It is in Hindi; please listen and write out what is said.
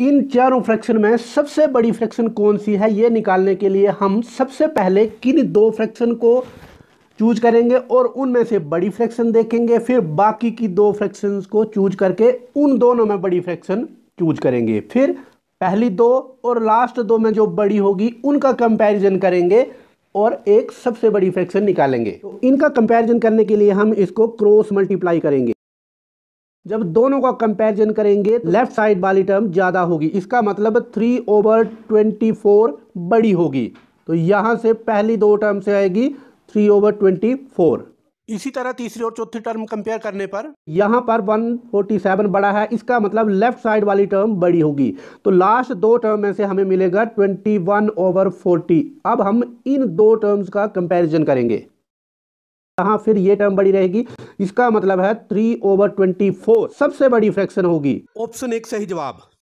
इन चारों फ्रैक्शन में सबसे बड़ी फ्रैक्शन कौन सी है ये निकालने के लिए हम सबसे पहले किन दो फ्रैक्शन को चूज करेंगे और उनमें से बड़ी फ्रैक्शन देखेंगे फिर बाकी की दो फ्रैक्शंस को चूज करके उन दोनों में बड़ी फ्रैक्शन चूज करेंगे फिर पहली दो और लास्ट दो में जो बड़ी होगी उनका कंपैरिजन करेंगे और एक सबसे बड़ी फ्रैक्शन निकालेंगे तो इनका कंपैरिजन करने के लिए हम इसको क्रॉस मल्टीप्लाई करेंगे जब दोनों का कंपैरिजन करेंगे तो लेफ्ट साइड वाली टर्म ज़्यादा होगी इसका मतलब थ्री ओवर ट्वेंटी फोर बड़ी होगी तो यहाँ से पहली दो टर्म से आएगी थ्री ओवर ट्वेंटी फोर इसी तरह तीसरी और चौथी टर्म कंपेयर करने पर यहाँ पर 147 बड़ा है इसका मतलब लेफ्ट साइड वाली टर्म बड़ी होगी तो लास्ट दो टर्म में से हमें मिलेगा 21 ओवर 40 अब हम इन दो टर्म्स का कंपैरिजन करेंगे यहाँ फिर ये टर्म बड़ी रहेगी इसका मतलब है थ्री ओवर ट्वेंटी फोर सबसे बड़ी फ्रैक्शन होगी ऑप्शन एक सही जवाब